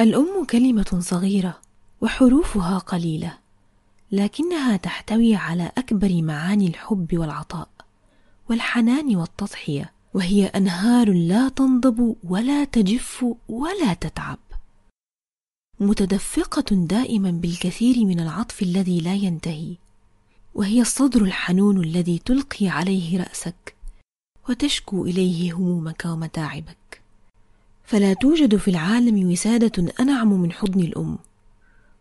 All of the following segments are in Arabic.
الام كلمه صغيره وحروفها قليله لكنها تحتوي على اكبر معاني الحب والعطاء والحنان والتضحيه وهي انهار لا تنضب ولا تجف ولا تتعب متدفقه دائما بالكثير من العطف الذي لا ينتهي وهي الصدر الحنون الذي تلقي عليه راسك وتشكو اليه همومك ومتاعبك فلا توجد في العالم وسادة أنعم من حضن الأم،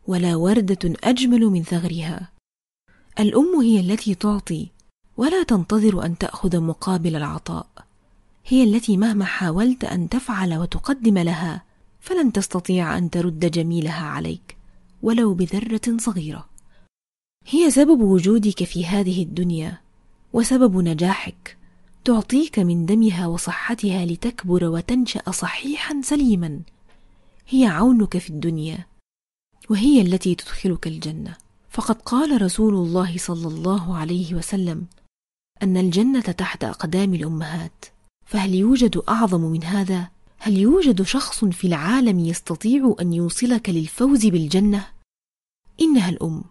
ولا وردة أجمل من ثغرها. الأم هي التي تعطي، ولا تنتظر أن تأخذ مقابل العطاء. هي التي مهما حاولت أن تفعل وتقدم لها، فلن تستطيع أن ترد جميلها عليك، ولو بذرة صغيرة. هي سبب وجودك في هذه الدنيا، وسبب نجاحك تعطيك من دمها وصحتها لتكبر وتنشا صحيحا سليما هي عونك في الدنيا وهي التي تدخلك الجنه فقد قال رسول الله صلى الله عليه وسلم ان الجنه تحت اقدام الامهات فهل يوجد اعظم من هذا هل يوجد شخص في العالم يستطيع ان يوصلك للفوز بالجنه انها الام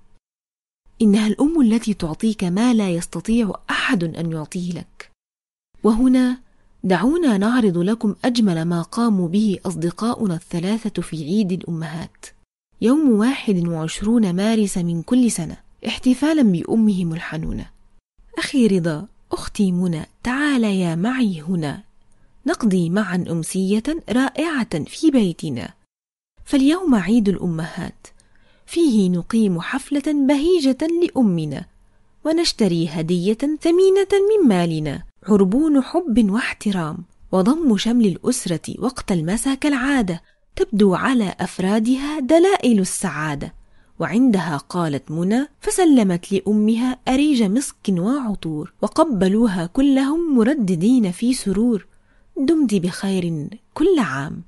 انها الام التي تعطيك ما لا يستطيع احد ان يعطيه لك وهنا دعونا نعرض لكم أجمل ما قاموا به أصدقاؤنا الثلاثة في عيد الأمهات يوم 21 مارس من كل سنة احتفالا بأمهم الحنونة أخي رضا أختي منى تعاليا معي هنا نقضي معا أمسية رائعة في بيتنا فاليوم عيد الأمهات فيه نقيم حفلة بهيجة لأمنا ونشتري هدية ثمينة من مالنا عربون حب واحترام وضم شمل الأسرة وقت المساء كالعادة تبدو على أفرادها دلائل السعادة وعندها قالت منى فسلمت لأمها أريج مسك وعطور وقبلوها كلهم مرددين في سرور دمت بخير كل عام